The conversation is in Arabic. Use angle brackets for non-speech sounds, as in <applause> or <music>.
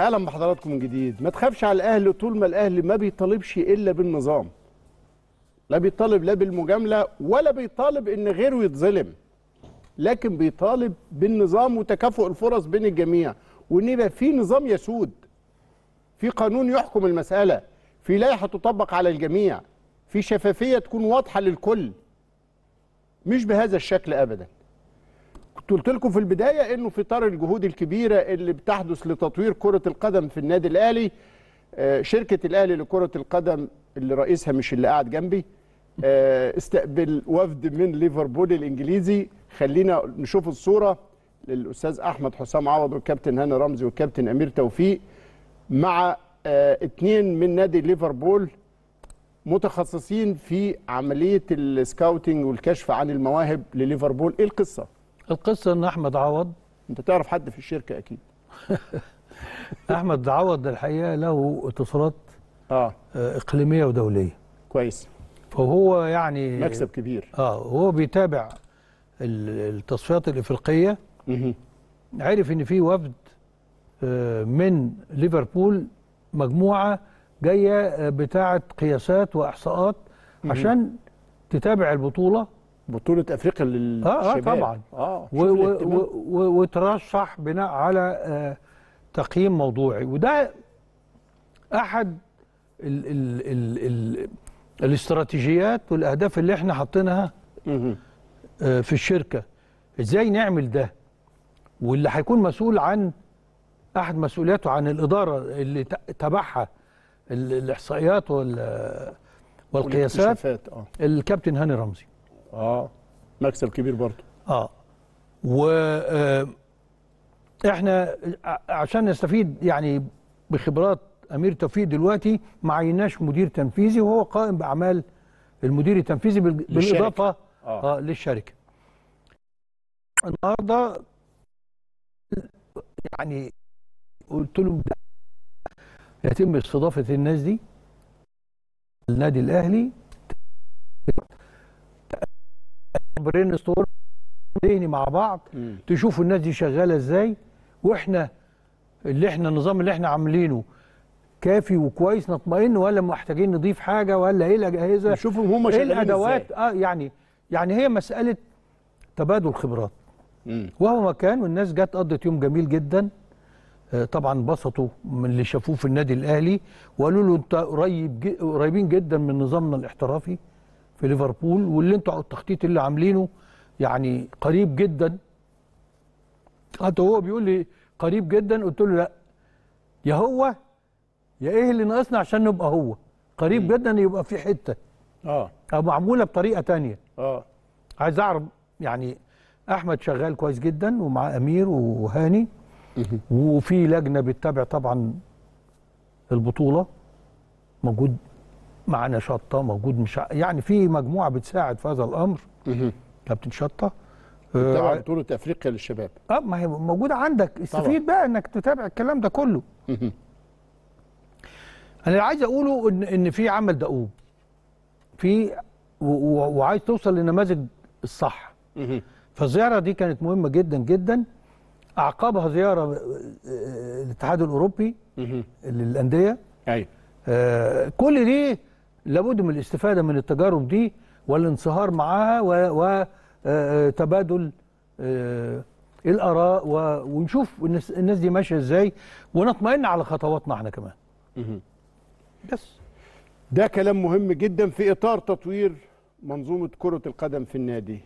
اهلا بحضراتكم من جديد ما تخافش على الاهل طول ما الاهل ما بيطالبش الا بالنظام لا بيطالب لا بالمجامله ولا بيطالب ان غيره يتظلم لكن بيطالب بالنظام وتكافؤ الفرص بين الجميع وان يبقى في نظام يسود في قانون يحكم المساله في لائحه تطبق على الجميع في شفافيه تكون واضحه للكل مش بهذا الشكل ابدا قلت لكم في البدايه انه في اطار الجهود الكبيره اللي بتحدث لتطوير كره القدم في النادي الاهلي آه، شركه الاهلي لكره القدم اللي رئيسها مش اللي قاعد جنبي آه، استقبل وفد من ليفربول الانجليزي خلينا نشوف الصوره للاستاذ احمد حسام عوض والكابتن هاني رمزي والكابتن امير توفيق مع اثنين آه، من نادي ليفربول متخصصين في عمليه السكاوتنج والكشف عن المواهب لليفربول ايه القصه القصه ان احمد عوض انت تعرف حد في الشركه اكيد <laughs> احمد عوض الحقيقه له اتصالات آه. اه اقليميه ودوليه كويس فهو يعني مكسب كبير اه هو بيتابع التصفيات الافريقيه عرف ان في وفد آه، من ليفربول مجموعه جايه آه، بتاعه قياسات واحصاءات عشان تتابع البطوله بطوله افريقيا للشباب اه, آه طبعا اه وترشح بناء على آه تقييم موضوعي وده احد ال ال ال ال الاستراتيجيات والاهداف اللي احنا حاطينها آه في الشركه ازاي نعمل ده واللي هيكون مسؤول عن احد مسؤولياته عن الاداره اللي تبعها الاحصائيات وال والقياسات آه. الكابتن هاني رمزي اه مكسب كبير برضه اه و آه، احنا آه، عشان نستفيد يعني بخبرات امير توفيق دلوقتي ما عيناش مدير تنفيذي وهو قائم باعمال المدير التنفيذي بالاضافه آه. آه للشركه النهارده يعني قلت لهم يتم استضافه الناس دي النادي الاهلي برين ستورم ذهني مع بعض مم. تشوفوا الناس دي شغاله ازاي واحنا اللي احنا النظام اللي احنا عاملينه كافي وكويس نطمئن ولا محتاجين نضيف حاجه ولا ايه الاجهزه نشوفهم هم إيه شغالين ازاي الادوات اه يعني يعني هي مساله تبادل خبرات وهو مكان والناس جت قضت يوم جميل جدا آه، طبعا انبسطوا من اللي شافوه في النادي الاهلي وقالوا له انت قريب قريبين جدا من نظامنا الاحترافي في ليفربول واللي انتوا التخطيط اللي عاملينه يعني قريب جدا حتى هو بيقول لي قريب جدا قلت له لا يا هو يا ايه اللي ناقصنا عشان نبقى هو قريب م. جدا يبقى في حته اه او معموله بطريقه تانية اه عايز اعرف يعني احمد شغال كويس جدا ومع امير وهاني وفي لجنه بتتابع طبعا البطوله موجود مع شطه موجود مش يعني في مجموعه بتساعد في هذا الامر كابتن شطه بتتابع بطوله آه، افريقيا للشباب اه ما هي موجوده عندك استفيد بقى انك تتابع الكلام ده كله انا اللي عايز اقوله ان ان في عمل دؤوب في وعايز توصل للنماذج الصح فالزياره دي كانت مهمه جدا جدا اعقبها زياره آه، آه، الاتحاد الاوروبي للانديه ايوه آه كل دي لابد من الاستفادة من التجارب دي والانصهار معاها وتبادل آه، آه، آه، الآراء ونشوف الناس دي ماشية ازاي ونطمئن على خطواتنا احنا كمان بس ده كلام مهم جدا في إطار تطوير منظومة كرة القدم في النادي